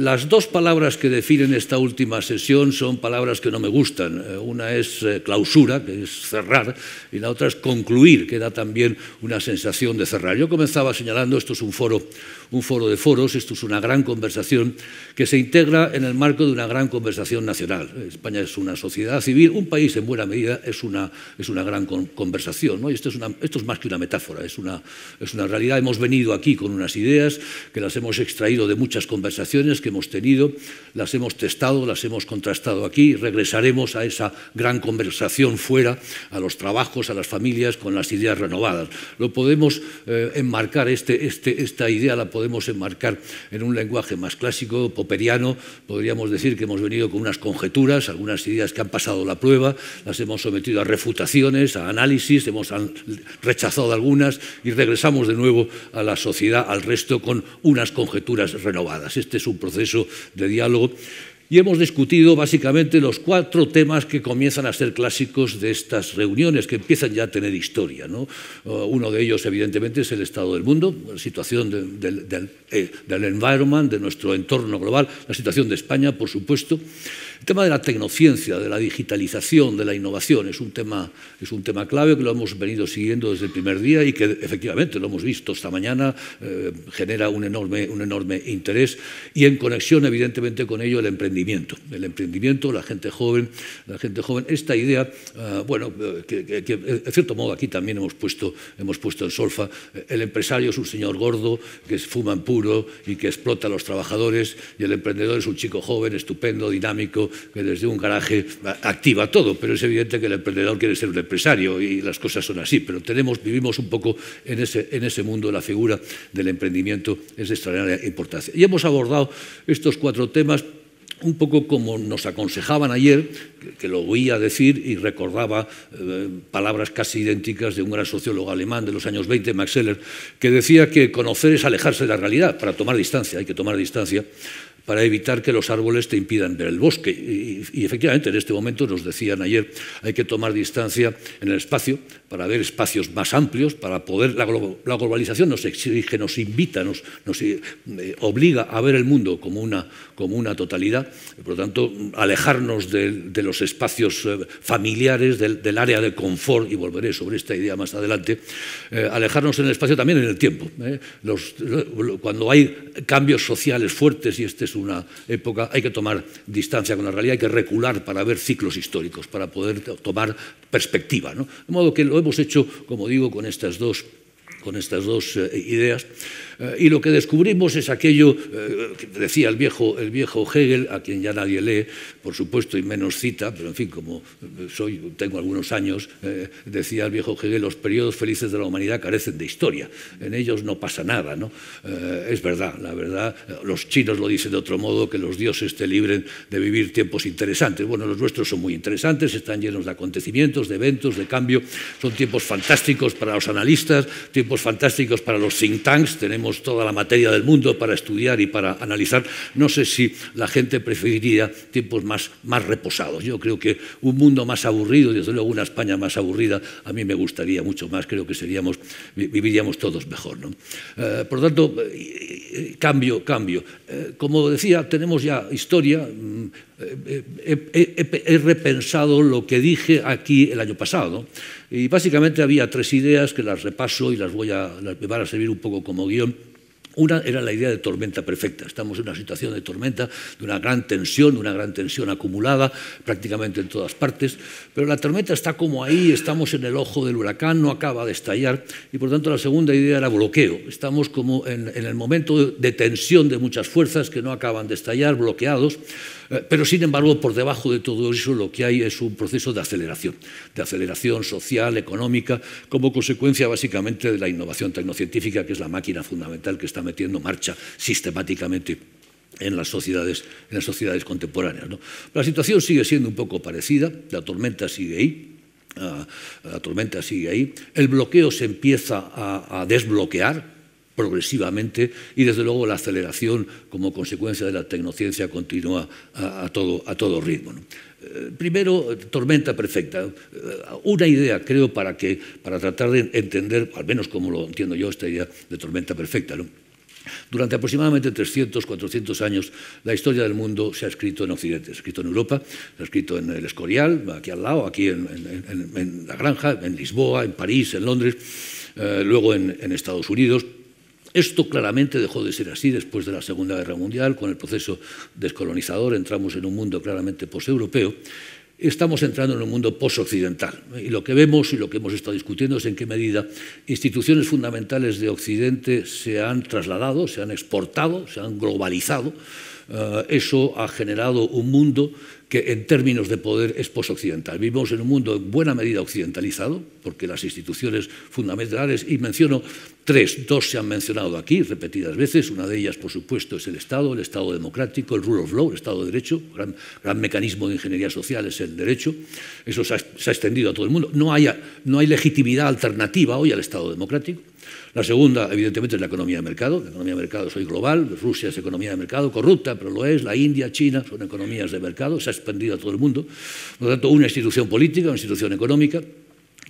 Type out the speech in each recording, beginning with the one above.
Las dos palabras que definen esta última sesión son palabras que no me gustan. Eh, una es eh, clausura, que es cerrar, y la otra es concluir, que da también una sensación de cerrar. Yo comenzaba señalando, esto es un foro, un foro de foros, esto es una gran conversación que se integra en el marco de una gran conversación nacional. España es una sociedad civil, un país en buena medida es una, es una gran conversación. ¿no? Y esto es, una, esto es más que una metáfora, es una, es una realidad. Hemos venido aquí con unas ideas que las hemos extraído de muchas conversaciones que hemos tenido, las hemos testado, las hemos contrastado aquí, regresaremos a esa gran conversación fuera, a los trabajos, a las familias, con las ideas renovadas. Lo podemos eh, enmarcar, este, este, esta idea la podemos enmarcar en un lenguaje más clásico, poperiano, podríamos decir que hemos venido con unas conjeturas, algunas ideas que han pasado la prueba, las hemos sometido a refutaciones, a análisis, hemos rechazado algunas y regresamos de nuevo a la sociedad, al resto, con unas conjeturas renovadas. Este es un proceso de diálogo. Y hemos discutido básicamente los cuatro temas que comienzan a ser clásicos de estas reuniones, que empiezan ya a tener historia. Uh, uno de ellos, evidentemente, es el estado del mundo, la situación del, del, eh, del environment, de nuestro entorno global, la situación de España, por supuesto. El tema de la tecnociencia, de la digitalización, de la innovación, es un tema, es un tema clave que lo hemos venido siguiendo desde el primer día y que efectivamente lo hemos visto esta mañana, eh, genera un enorme, un enorme interés y en conexión evidentemente con ello el emprendimiento. El emprendimiento, la gente joven, la gente joven, esta idea, eh, bueno, eh, que, de en cierto modo aquí también hemos puesto, hemos puesto en solfa, el empresario es un señor gordo que fuma en puro y que explota a los trabajadores y el emprendedor es un chico joven, estupendo, dinámico, que desde un garaje activa todo, pero es evidente que el emprendedor quiere ser un empresario y las cosas son así, pero tenemos, vivimos un poco en ese, mundo, la figura del emprendimiento es de extraordinaria importancia. Y hemos abordado estos cuatro temas un poco como nos aconsejaban ayer, que lo oía decir y recordaba eh, palabras casi idénticas de un gran sociólogo alemán de los años 20, Max Scheler, que decía que conocer es alejarse de la realidad para tomar distancia, hay que tomar distancia para evitar que los árboles te impidan ver el bosque. Y, efectivamente, en este momento nos decían ayer, hay que tomar distancia en el espacio para ver espacios más amplios, para poder... La, globalización nos exige, nos invita, nos, eh, obliga a ver el mundo como una, como una totalidad. Por lo tanto, alejarnos de, los espacios eh, familiares, del, área de confort, y volveré sobre esta idea más adelante, eh, alejarnos en el espacio también en el tiempo. Los, cuando hay cambios sociales fuertes, y este es un una época, hay que tomar distancia con la realidad, hay que recular para ver ciclos históricos, para poder tomar perspectiva. ¿no? De modo que lo hemos hecho, como digo, con estas dos, con estas dos eh, ideas. Eh, y lo que descubrimos es aquello eh, que decía el viejo, el viejo Hegel, a quien ya nadie lee, por supuesto, y menos cita, pero en fin, como eh, soy, tengo algunos años, decía el viejo Hegel, los periodos felices de la humanidad carecen de historia, en ellos no pasa nada, ¿no? es verdad, la verdad, los chinos lo dicen de otro modo, que los dioses te libren de vivir tiempos interesantes. Bueno, los nuestros son muy interesantes, están llenos de acontecimientos, de eventos, de cambio, son tiempos fantásticos para los analistas, tiempos fantásticos para los think tanks, tenemos tenemos toda la materia del mundo para estudiar y para analizar, no sé si la gente preferiría tiempos más, más reposados. Yo creo que un mundo más aburrido, desde luego una España más aburrida, a mí me gustaría mucho más, creo que seríamos, viviríamos todos mejor. ¿no? Eh, por lo tanto, eh, eh, cambio, cambio. Eh, como decía, tenemos ya historia, mm, he, repensado lo que dije aquí el año pasado y básicamente había tres ideas que las repaso y las voy a, me a servir un poco como guión. Una era la idea de tormenta perfecta. Estamos en una situación de tormenta, de una gran tensión, de una gran tensión acumulada prácticamente en todas partes, pero la tormenta está como ahí, estamos en el ojo del huracán, no acaba de estallar, y por tanto la segunda idea era bloqueo. Estamos como en el momento de tensión de muchas fuerzas que no acaban de estallar, bloqueados. Eh, pero, sin embargo, por debajo de todo eso lo que hay es un proceso de aceleración, de aceleración social, económica, como consecuencia básicamente de la innovación tecnocientífica, que es la máquina fundamental que está metiendo marcha sistemáticamente en las sociedades, en las sociedades contemporáneas. La situación sigue siendo un poco parecida, la tormenta sigue ahí, ah, la tormenta sigue ahí, el bloqueo se empieza a desbloquear, progresivamente y desde luego la aceleración como consecuencia de la tecnociencia continúa a, todo, a todo, ritmo. Eh, primero, tormenta perfecta. Eh, una idea, creo, para, que, para tratar de entender, al menos como lo entiendo yo, esta idea de tormenta perfecta. Durante aproximadamente 300, 400 años, la historia del mundo se ha escrito en Occidente, se ha escrito en Europa, se ha escrito en el Escorial, aquí al lado, aquí en, La Granja, en Lisboa, en París, en Londres, eh, luego en Estados Unidos, esto claramente dejó de ser así después de la Segunda Guerra Mundial, con el proceso descolonizador entramos en un mundo claramente poseuropeo. Estamos entrando en un mundo post-occidental ¿eh? y lo que vemos y lo que hemos estado discutiendo es en qué medida instituciones fundamentales de Occidente se han trasladado, se han exportado, se han globalizado Ah, eso ha generado un mundo que en términos de poder es post-occidental. Vivimos en un mundo en buena medida occidentalizado, porque las instituciones fundamentales, y menciono tres, dos se han mencionado aquí repetidas veces, una de ellas, por supuesto, es el Estado, el Estado democrático, el rule of law, el Estado de Derecho, gran, gran mecanismo de ingeniería social es el derecho, eso se ha, extendido a todo el mundo. No no hay legitimidad alternativa hoy al Estado democrático. La segunda, evidentemente, es la economía de mercado. La economía de mercado soy global. Rusia es economía de mercado, corrupta, pero lo es. La India, China, son economías de mercado. Se ha expandido a todo el mundo. Por lo tanto, una institución política, una institución económica,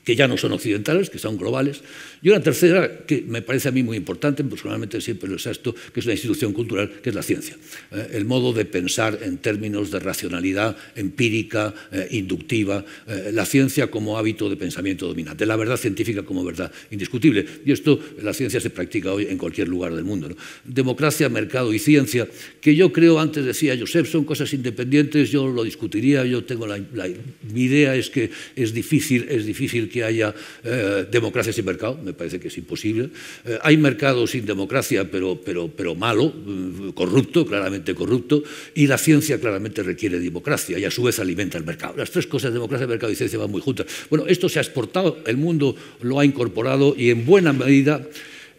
que ya no son occidentales, que son globales. Y una tercera, que me parece a mí muy importante, personalmente siempre lo exacto, que es la institución cultural, que es la ciencia. Eh, el modo de pensar en términos de racionalidad empírica, eh, inductiva, eh, la ciencia como hábito de pensamiento dominante, la verdad científica como verdad indiscutible. Y esto, la ciencia se practica hoy en cualquier lugar del mundo. Democracia, mercado y ciencia, que yo creo, antes decía Joseph, son cosas independientes, yo lo discutiría, yo tengo la, mi idea es que es difícil, es difícil que haya eh, democracia sin mercado, me parece que es imposible. Eh, hay mercado sin democracia, pero, pero, pero malo, mm, corrupto, claramente corrupto, y la ciencia claramente requiere democracia y a su vez alimenta el mercado. Las tres cosas, democracia, mercado y ciencia, van muy juntas. Bueno, esto se ha exportado, el mundo lo ha incorporado y en buena medida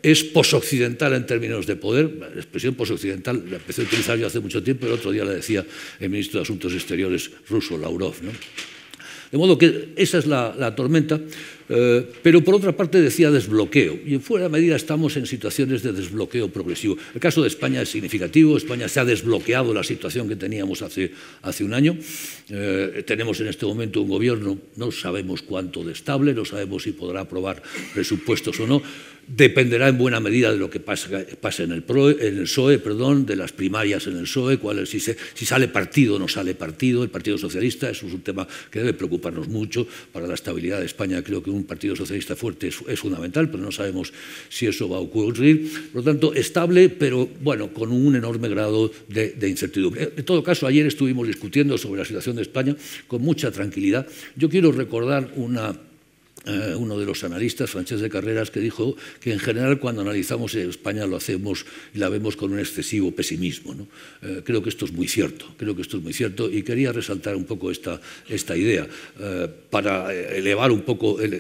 es posoccidental en términos de poder. La expresión posoccidental la empecé a utilizar yo hace mucho tiempo, el otro día la decía el ministro de Asuntos Exteriores ruso, Laurov, ¿no? De modo que esa es la, tormenta eh, pero por otra parte decía desbloqueo, y en fuera medida estamos en situaciones de desbloqueo progresivo. El caso de España es significativo, España se ha desbloqueado la situación que teníamos hace, hace un año. Eh, tenemos en este momento un gobierno, no sabemos cuánto de estable, no sabemos si podrá aprobar presupuestos o no. Dependerá en buena medida de lo que pase, en, el el PSOE, perdón, de las primarias en el PSOE, cuál si, si sale partido o no sale partido, el Partido Socialista, eso es un tema que debe preocuparnos mucho para la estabilidad de España, creo que un un partido socialista fuerte es, fundamental, pero no sabemos si eso va a ocurrir. Por lo tanto, estable, pero bueno, con un enorme grado de, de incertidumbre. En todo caso, ayer estuvimos discutiendo sobre la situación de España con mucha tranquilidad. Yo quiero recordar una eh, uno de los analistas, Francesc de Carreras, que dijo que en general cuando analizamos España lo hacemos y la vemos con un excesivo pesimismo. Eh, creo que esto es muy cierto, creo que esto es muy cierto y quería resaltar un poco esta, esta idea eh, para elevar un poco el,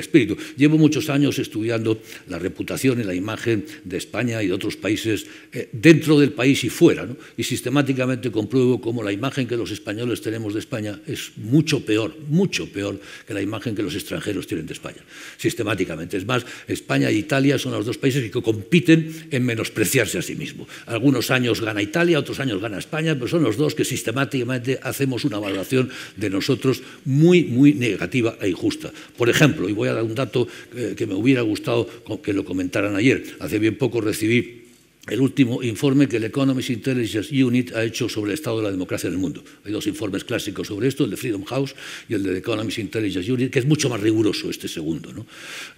espíritu. Llevo muchos años estudiando la reputación y la imagen de España y de otros países dentro del país y fuera y sistemáticamente compruebo cómo la imagen que los españoles tenemos de España es mucho peor, mucho peor que la imagen que los extranjeros tienen de España, sistemáticamente. Es más, España e Italia son los dos países que compiten en menospreciarse a sí mismos. Algunos años gana Italia, otros años gana España, pero son los dos que sistemáticamente hacemos una valoración de nosotros muy, muy negativa e injusta. Por ejemplo, y voy a dar un dato eh, que me hubiera gustado que lo comentaran ayer, hace bien poco recibí el último informe que el Economist Intelligence Unit ha hecho sobre el estado de la democracia en el mundo. Hay dos informes clásicos sobre esto, el de Freedom House y el de Economist Intelligence Unit, que es mucho más riguroso este segundo.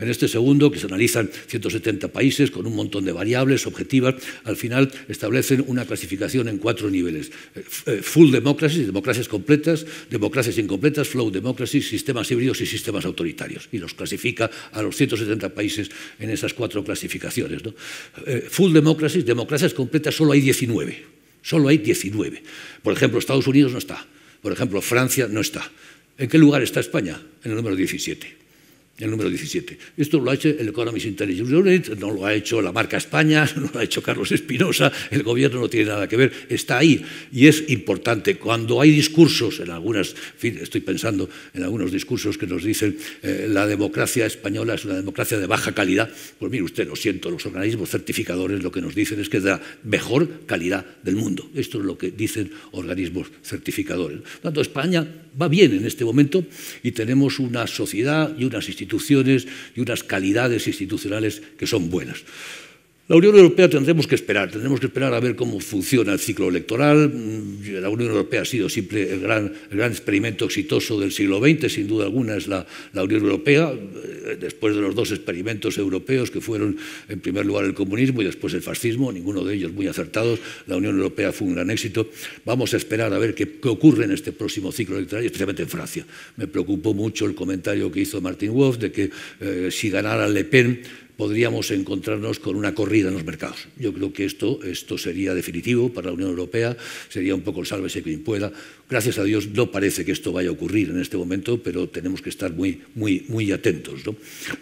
En este segundo, que se analizan 170 países con un montón de variables objetivas, al final establecen una clasificación en cuatro niveles. Eh, eh, full democracies, democracias completas, democracias incompletas, flow democracies, sistemas híbridos y sistemas autoritarios. Y los clasifica a los 170 países en esas cuatro clasificaciones. Eh, full democracy democracias, democracias completas solo hay 19. Solo hay 19. Por ejemplo, Estados Unidos no está. Por ejemplo, Francia no está. ¿En qué lugar está España? En el número 17 el número 17. Esto lo ha hecho el Economist Intelligence Unit, no lo ha hecho la marca España, no lo ha hecho Carlos Espinosa, el gobierno no tiene nada que ver, está ahí y es importante. Cuando hay discursos, en algunas, estoy pensando en algunos discursos que nos dicen eh, la democracia española es una democracia de baja calidad, pues mire usted, lo siento, los organismos certificadores lo que nos dicen es que es la mejor calidad del mundo. Esto es lo que dicen organismos certificadores. Tanto España va bien en este momento y tenemos una sociedad y unas instituciones y unas calidades institucionales que son buenas. La Unión Europea tendremos que esperar, tendremos que esperar a ver cómo funciona el ciclo electoral. Mm, la Unión Europea ha sido siempre el gran, experimento exitoso del siglo XX, sin duda alguna es la, Unión Europea, eh, después de los dos experimentos europeos que fueron en primer lugar el comunismo y después el fascismo, ninguno de ellos muy acertados, la Unión Europea fue un gran éxito. Vamos a esperar a ver qué, ocurre en este próximo ciclo electoral, especialmente en Francia. Me preocupó mucho el comentario que hizo Martin Wolf de que eh, si ganara Le Pen podríamos encontrarnos con una corrida en los mercados. Yo creo que esto, esto sería definitivo para la Unión Europea, sería un poco el sálvese que pueda, Gracias a Dios no parece que esto vaya a ocurrir en este momento, pero tenemos que estar muy, muy, muy atentos.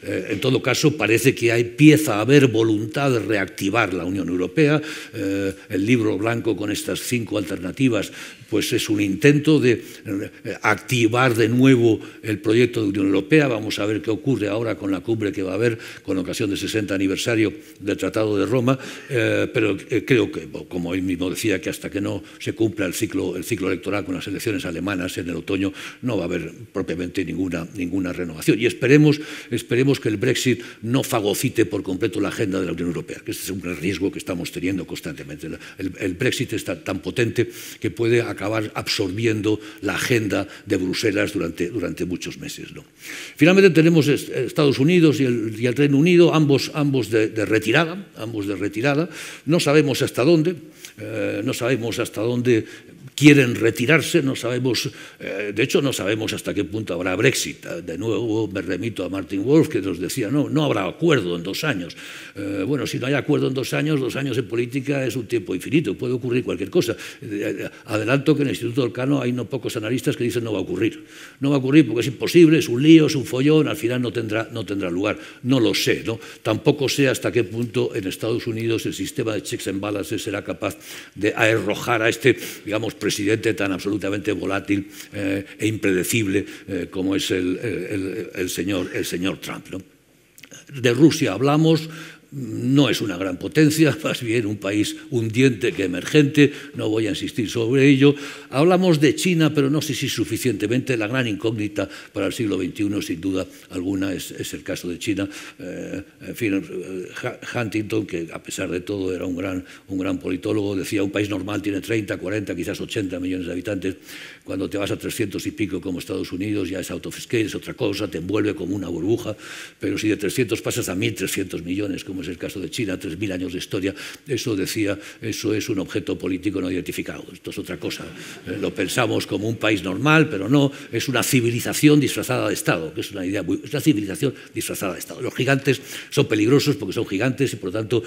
Eh, en todo caso, parece que empieza a haber voluntad de reactivar la Unión Europea. Eh, el libro blanco con estas cinco alternativas pues es un intento de eh, activar de nuevo el proyecto de Unión Europea. Vamos a ver qué ocurre ahora con la cumbre que va a haber con ocasión del 60 aniversario del Tratado de Roma, pero creo que, como él mismo decía, que hasta que no se cumpla el ciclo, el ciclo electoral con elecciones alemanas en el otoño no va a haber propiamente ninguna, ninguna renovación. Y esperemos, esperemos que el Brexit no fagocite por completo la agenda de la Unión Europea, que ese es un gran riesgo que estamos teniendo constantemente. El, el Brexit está tan, potente que puede acabar absorbiendo la agenda de Bruselas durante, durante muchos meses. ¿no? Finalmente tenemos Estados Unidos y el, Reino Unido, ambos, ambos de, retirada, ambos de retirada. No sabemos hasta dónde, eh, no sabemos hasta dónde quieren retirarse, no sabemos, eh, de hecho no sabemos hasta qué punto habrá Brexit. Ah, de nuevo me remito a Martin Wolf que nos decía, no, no habrá acuerdo en dos años. Eh, bueno, si no hay acuerdo en dos años, dos años en política es un tiempo infinito, puede ocurrir cualquier cosa. Eh, adelanto que en el Instituto del Cano hay no pocos analistas que dicen no va a ocurrir. No va a ocurrir porque es imposible, es un lío, es un follón, al final no tendrá, no tendrá lugar. No lo sé, ¿no? Tampoco sé hasta qué punto en Estados Unidos el sistema de checks and balances será capaz de arrojar a este, digamos, presidente tan absolutamente volátil eh, e impredecible eh, como es el, el, el, señor, el señor Trump. ¿no? de Rusia hablamos, no es una gran potencia, más bien un país hundiente que emergente, no voy a insistir sobre ello. Hablamos de China, pero no sé si suficientemente la gran incógnita para el siglo XXI, sin duda alguna, es, el caso de China. Eh, en fin, eh, Huntington, que a pesar de todo era un gran, un gran politólogo, decía un país normal tiene 30, 40, quizás 80 millones de habitantes, cuando te vas a 300 y pico como Estados Unidos ya es out es otra cosa, te envuelve como una burbuja, pero si de 300 pasas a 1.300 millones, como es el caso de China, 3.000 años de historia, eso decía, eso es un objeto político no identificado, esto es otra cosa. Eh, lo pensamos como un país normal, pero no, es una civilización disfrazada de Estado, que es una idea muy... Es civilización disfrazada de Estado. Los gigantes son peligrosos porque son gigantes y por lo tanto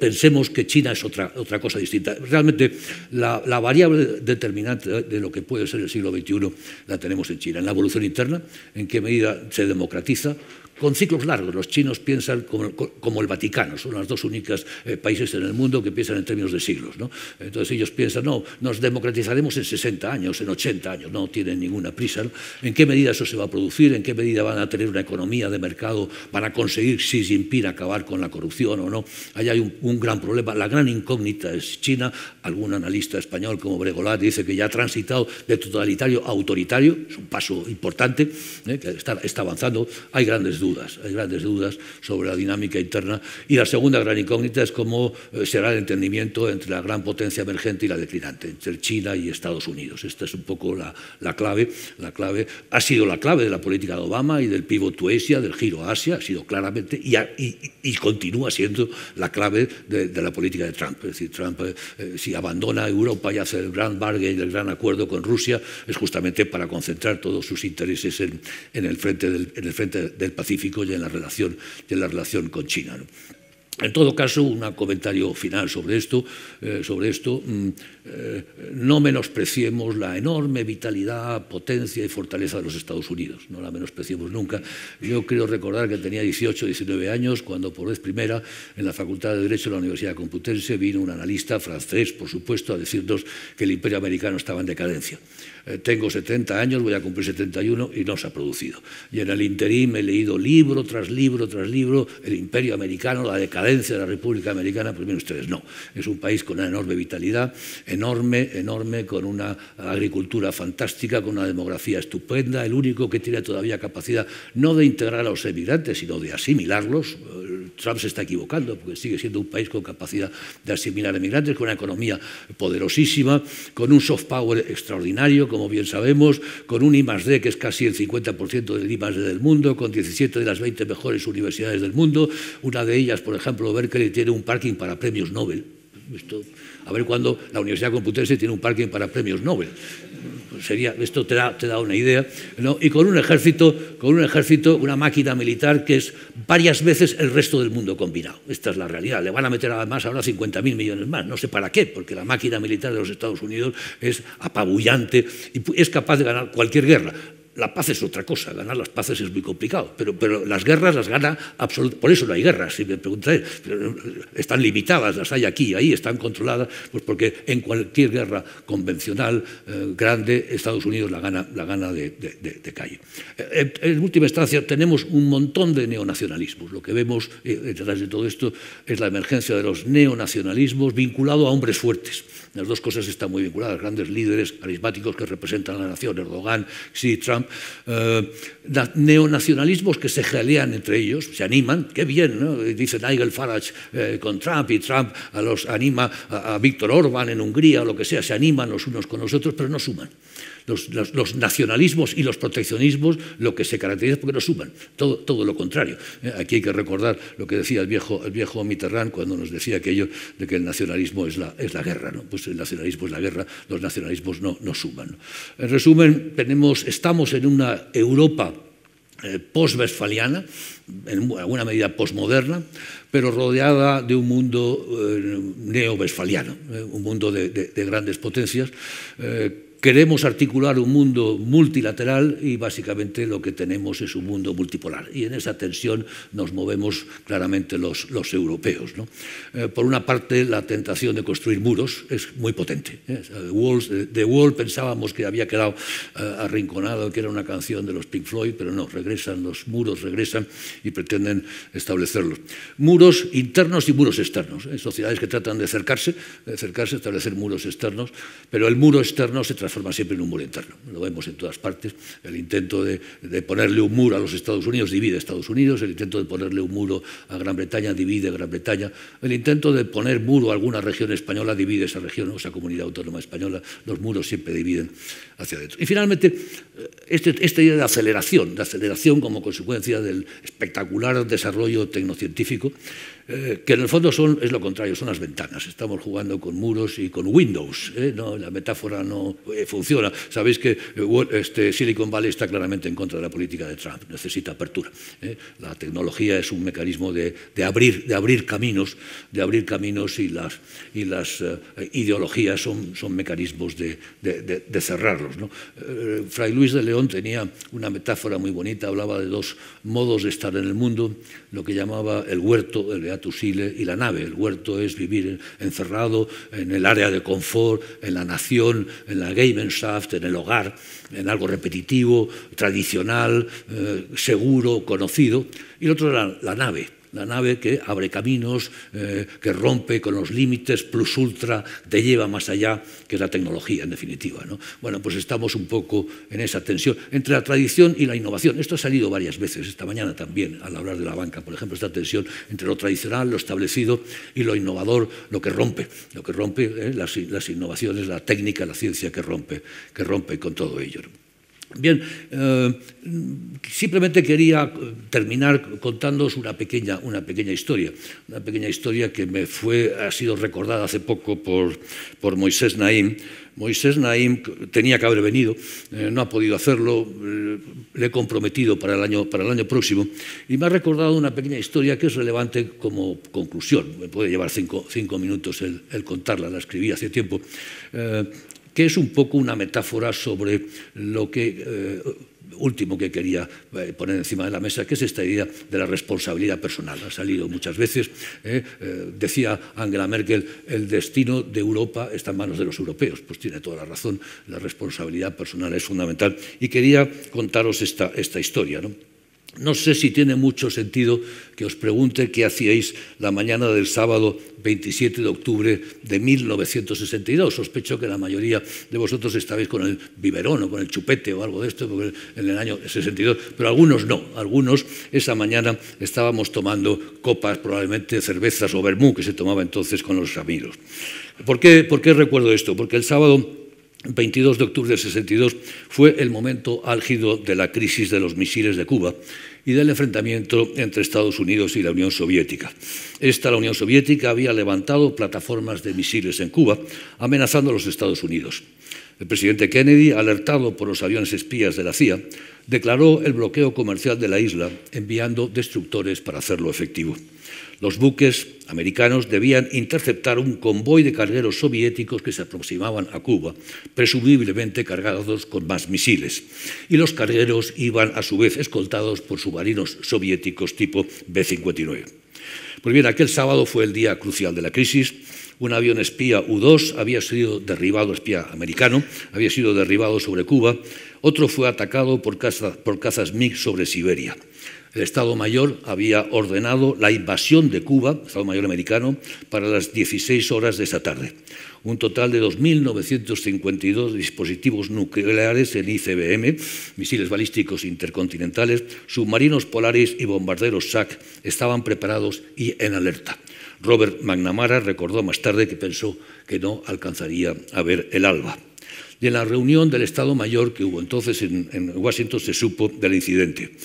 pensemos que China es otra, otra cosa distinta. Realmente la variable determinante de lo que puede necesario del siglo XXI la tenemos en China. En la evolución interna, en qué medida se democratiza con ciclos largos. Los chinos piensan como, el Vaticano, son las dos únicas eh, países en el mundo que piensan en términos de siglos. ¿no? Entonces ellos piensan, no, nos democratizaremos en 60 años, en 80 años, no tienen ninguna prisa. ¿En qué medida eso se va a producir? ¿En qué medida van a tener una economía de mercado? ¿Van a conseguir Xi Jinping acabar con la corrupción o no? Ahí hay un, gran problema. La gran incógnita es China. Algún analista español como Bregolat dice que ya ha transitado de totalitario a autoritario, es un paso importante, ¿eh? que está, está avanzando. Hay grandes dudas hay grandes dudas sobre la dinámica interna. Y la segunda gran incógnita es cómo eh, será el entendimiento entre la gran potencia emergente y la declinante, entre China y Estados Unidos. Esta es un poco la, clave. La clave ha sido la clave de la política de Obama y del pivot to Asia, del giro a Asia, ha sido claramente y, continúa siendo la clave de, la política de Trump. Es decir, Trump, eh, eh, si abandona Europa y hace el gran bargain, el gran acuerdo con Rusia, es justamente para concentrar todos sus intereses en, el, frente del, en el frente del Pacífico y en la relación, y en la relación con China. ¿no? En todo caso, un comentario final sobre esto, eh, sobre esto mm, eh, no menospreciemos la enorme vitalidad, potencia y fortaleza de los Estados Unidos, no la menospreciemos nunca. Yo creo recordar que tenía 18, 19 años cuando por vez primera en la Facultad de Derecho de la Universidad Complutense vino un analista francés, por supuesto, a decirnos que el imperio americano estaba en decadencia. Eh, tengo 70 años, voy a cumplir 71 y no se ha producido. Y en el interim he leído libro tras libro tras libro, el imperio americano, la decadencia de la República Americana, pues miren ustedes, no. Es un país con una enorme vitalidad, enorme, enorme, con una agricultura fantástica, con una demografía estupenda, el único que tiene todavía capacidad no de integrar a los emigrantes, sino de asimilarlos. Eh, Trump se está equivocando, porque sigue siendo un país con capacidad de asimilar emigrantes, con una economía poderosísima, con un soft power extraordinario, como bien sabemos, con un I D, que es casi el 50% del I D del mundo, con 17 de las 20 mejores universidades del mundo, una de ellas, por ejemplo, ejemplo, Berkeley tiene un parking para premios Nobel. a ver cuándo la Universidad Complutense tiene un parking para premios Nobel. esto te da, una idea. Y con un, ejército, con un ejército, una máquina militar que es varias veces el resto del mundo combinado. Esta es la realidad. Le van a meter además ahora 50.000 millones más. No sé para qué, porque la máquina militar de los Estados Unidos es apabullante y es capaz de ganar cualquier guerra. La paz es otra cosa, ganar las paces es muy complicado, pero, pero las guerras las gana absolutamente. Por eso no hay guerras, si me preguntáis. Eh, están limitadas, las hay aquí, ahí, están controladas, pues porque en cualquier guerra convencional eh, grande, Estados Unidos la gana, la gana de, calle. Eh, en, última instancia, tenemos un montón de neonacionalismos. Lo que vemos detrás de todo esto es la emergencia de los neonacionalismos vinculados a hombres fuertes. Las dos cosas están muy vinculadas. Grandes líderes carismáticos que representan a la nación, Erdogan, Xi, Trump. Eh, neonacionalismos que se jalean entre ellos, se animan, qué bien, ¿no? Dice Nigel Farage eh, con Trump y Trump a los anima a, a Víctor Orban en Hungría o lo que sea, se animan los unos con los otros, pero no suman. los, nacionalismos y los proteccionismos lo que se caracteriza porque no suman, todo, todo lo contrario. Eh, aquí hay que recordar lo que decía el viejo, el viejo Mitterrand cuando nos decía aquello de que el nacionalismo es la, es la guerra. ¿no? Pues el nacionalismo es la guerra, los nacionalismos no, no suman. En resumen, tenemos, estamos en una Europa eh, post-westfaliana, en alguna medida posmoderna, pero rodeada de un mundo eh, neo-westfaliano, un mundo de, grandes potencias queremos articular un mundo multilateral y básicamente lo que tenemos es un mundo multipolar. Y en esa tensión nos movemos claramente los, europeos. ¿no? Eh, por una parte, la tentación de construir muros es muy potente. ¿eh? eh Walls, The eh, Wall pensábamos que había quedado arrinconado, que era una canción de los Pink Floyd, pero no, regresan los muros, regresan y pretenden establecerlos. Muros internos y muros externos. sociedades que tratan de acercarse, de acercarse, establecer muros externos, pero el muro externo se transforma siempre en un muro interno. Lo vemos en todas partes. El intento de, ponerle un muro a los Estados Unidos divide a Estados Unidos, el intento de ponerle un muro a Gran Bretaña divide a Gran Bretaña, el intento de poner muro a alguna región española divide esa región, o esa comunidad autónoma española. Los muros siempre dividen hacia adentro. Y finalmente, eh, este, esta idea de aceleración, de aceleración como consecuencia del espectacular desarrollo tecnocientífico, eh, que en el fondo son, es lo contrario, son las ventanas. Estamos jugando con muros y con windows. ¿eh? No, la metáfora no eh, funciona. Sabéis que este Silicon Valley está claramente en contra de la política de Trump. Necesita apertura. La tecnología es un mecanismo de, abrir, de abrir caminos, de abrir caminos y las, y las ideologías son, son mecanismos de, cerrarlos. Fray Luis de León tenía una metáfora muy bonita. Hablaba de dos modos de estar en el mundo, lo que llamaba el huerto, el Tusile y la nave. El huerto es vivir encerrado en el área de confort, en la nación, en la Gemeinschaft, en el hogar, en algo repetitivo, tradicional, eh, seguro, conocido. Y el otro era la nave la nave que abre caminos, eh, que rompe con los límites, plus ultra, te lleva más allá, que es la tecnología en definitiva. Bueno, pues estamos un poco en esa tensión entre la tradición y la innovación. Esto ha salido varias veces esta mañana también al hablar de la banca, por ejemplo, esta tensión entre lo tradicional, lo establecido y lo innovador, lo que rompe, lo que rompe eh, las, innovaciones, la técnica, la ciencia que rompe, que rompe con todo ello. Bien, eh, simplemente quería eh, terminar contándoos una pequeña, una pequeña historia, una pequeña historia que me fue, ha sido recordada hace poco por, por Moisés Naim. Moisés Naim tenía que haber venido, eh, no ha podido hacerlo, le he comprometido para el, año, para el año próximo y me ha recordado una pequeña historia que es relevante como conclusión. Me puede llevar cinco, minutos el contarla, la escribí hace tiempo que es un poco una metáfora sobre lo que... Eh, último que quería eh, poner encima de la mesa, que es esta idea de la responsabilidad personal. Ha salido muchas veces, eh, decía Angela Merkel, el destino de Europa está en manos de los europeos. Pues tiene toda la razón, la responsabilidad personal es fundamental. Y quería contaros esta, esta historia. ¿no? No sé si tiene mucho sentido que os pregunte qué hacíais la mañana del sábado 27 de octubre de 1962. Sospecho que la mayoría de vosotros estabais con el biberón o con el chupete o algo de esto porque en el año 62, pero algunos no. Algunos esa mañana estábamos tomando copas, probablemente cervezas o vermú que se tomaba entonces con los amigos. por qué recuerdo esto? Porque el sábado 22 de octubre del 62 fue el momento álgido de la crisis de los misiles de Cuba y del enfrentamiento entre Estados Unidos y la Unión Soviética. Esta, la Unión Soviética, había levantado plataformas de misiles en Cuba, amenazando a los Estados Unidos. El presidente Kennedy, alertado por los aviones espías de la CIA, declaró el bloqueo comercial de la isla, enviando destructores para hacerlo efectivo los buques americanos debían interceptar un convoy de cargueros soviéticos que se aproximaban a Cuba, presumiblemente cargados con más misiles. Y los cargueros iban a su vez escoltados por submarinos soviéticos tipo B-59. Pues bien, aquel sábado fue el día crucial de la crisis. Un avión espía U-2 había sido derribado, espía americano, había sido derribado sobre Cuba. Otro fue atacado por, cazas MiG sobre Siberia. El Estado Mayor había ordenado la invasión de Cuba, Estado Mayor americano, para las 16 horas de esa tarde. Un total de 2.952 dispositivos nucleares en ICBM, misiles balísticos intercontinentales, submarinos polares y bombarderos SAC estaban preparados y en alerta. Robert McNamara recordó más tarde que pensó que no alcanzaría a ver el alba. Y en la reunión del Estado Mayor que hubo entonces en, en Washington se supo del incidente.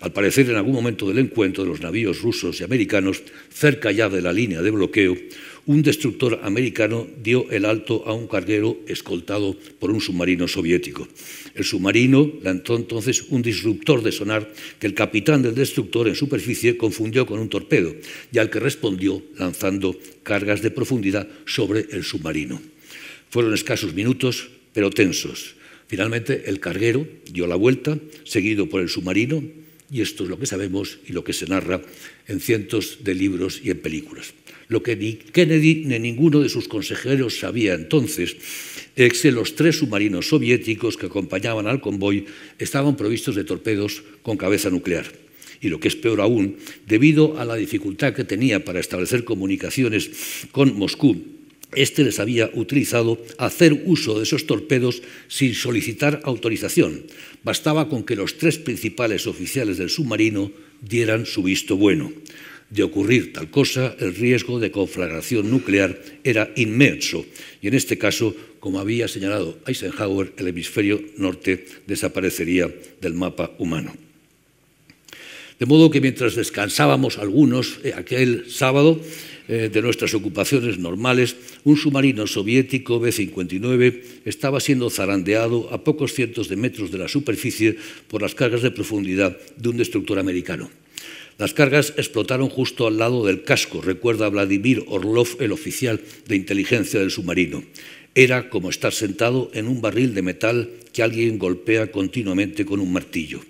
Al parecer, en algún momento del encuentro de los navíos rusos y americanos, cerca ya de la línea de bloqueo, un destructor americano dio el alto a un carguero escoltado por un submarino soviético. El submarino lanzó entonces un disruptor de sonar que el capitán del destructor en superficie confundió con un torpedo y al que respondió lanzando cargas de profundidad sobre el submarino. Fueron escasos minutos pero tensos. Finalmente, el carguero dio la vuelta, seguido por el submarino, y esto es lo que sabemos y lo que se narra en cientos de libros y en películas. Lo que ni Kennedy ni ninguno de sus consejeros sabía entonces es que los tres submarinos soviéticos que acompañaban al convoy estaban provistos de torpedos con cabeza nuclear. Y lo que es peor aún, debido a la dificultad que tenía para establecer comunicaciones con Moscú este les había utilizado hacer uso de esos torpedos sin solicitar autorización. Bastaba con que los tres principales oficiales del submarino dieran su visto bueno. De ocurrir tal cosa, el riesgo de conflagración nuclear era inmenso y en este caso, como había señalado Eisenhower, el hemisferio norte desaparecería del mapa humano. De modo que mientras descansábamos algunos eh, aquel sábado, eh, de nuestras ocupaciones normales, un submarino soviético B-59 estaba siendo zarandeado a pocos cientos de metros de la superficie por las cargas de profundidad de un destructor americano. Las cargas explotaron justo al lado del casco, recuerda Vladimir Orlov, el oficial de inteligencia del submarino. Era como estar sentado en un barril de metal que alguien golpea continuamente con un martillo.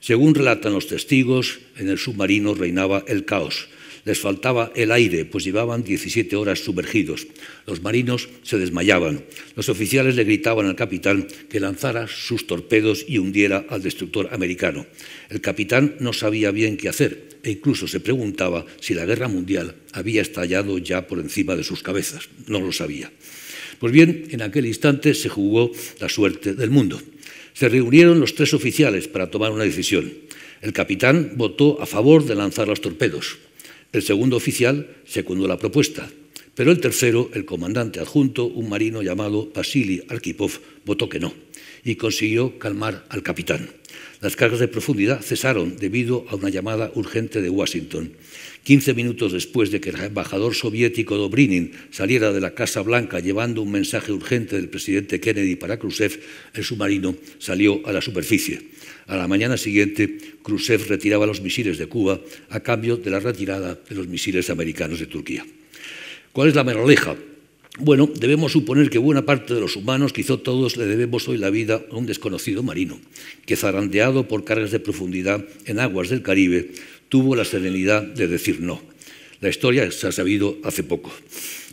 Según relatan los testigos, en el submarino reinaba el caos. Les faltaba el aire, pues llevaban 17 horas sumergidos. Los marinos se desmayaban. Los oficiales le gritaban al capitán que lanzara sus torpedos y hundiera al destructor americano. El capitán no sabía bien qué hacer e incluso se preguntaba si la guerra mundial había estallado ya por encima de sus cabezas. No lo sabía. Pues bien, en aquel instante se jugó la suerte del mundo. Se reunieron los tres oficiales para tomar una decisión. El capitán votó a favor de lanzar los torpedos. El segundo oficial secundó la propuesta, pero el tercero, el comandante adjunto, un marino llamado Vasily Arkhipov, votó que no y consiguió calmar al capitán. Las cargas de profundidad cesaron debido a una llamada urgente de Washington. Quince minutos después de que el embajador soviético Dobrinin saliera de la Casa Blanca llevando un mensaje urgente del presidente Kennedy para Khrushchev, el submarino salió a la superficie. A la mañana siguiente, Khrushchev retiraba los misiles de Cuba a cambio de la retirada de los misiles americanos de Turquía. ¿Cuál es la moraleja? Bueno, debemos suponer que buena parte de los humanos, quizá todos, le debemos hoy la vida a un desconocido marino, que zarandeado por cargas de profundidad en aguas del Caribe, tuvo la serenidad de decir no. La historia se ha sabido hace poco.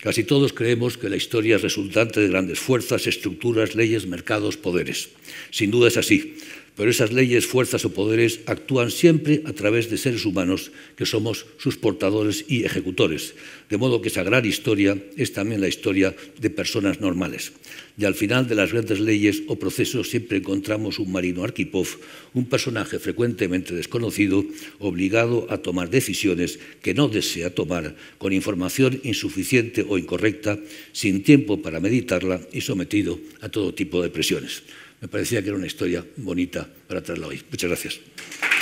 Casi todos creemos que la historia es resultante de grandes fuerzas, estructuras, leyes, mercados, poderes. Sin duda es así pero esas leyes, fuerzas o poderes actúan siempre a través de seres humanos que somos sus portadores y ejecutores, de modo que esa gran Historia es también la historia de personas normales. Y al final de las grandes leyes o procesos siempre encontramos un marino Arkhipov, un personaje frecuentemente desconocido, obligado a tomar decisiones que no desea tomar, con información insuficiente o incorrecta, sin tiempo para meditarla y sometido a todo tipo de presiones me parecía que era una historia bonita para traerla hoy. Muchas gracias.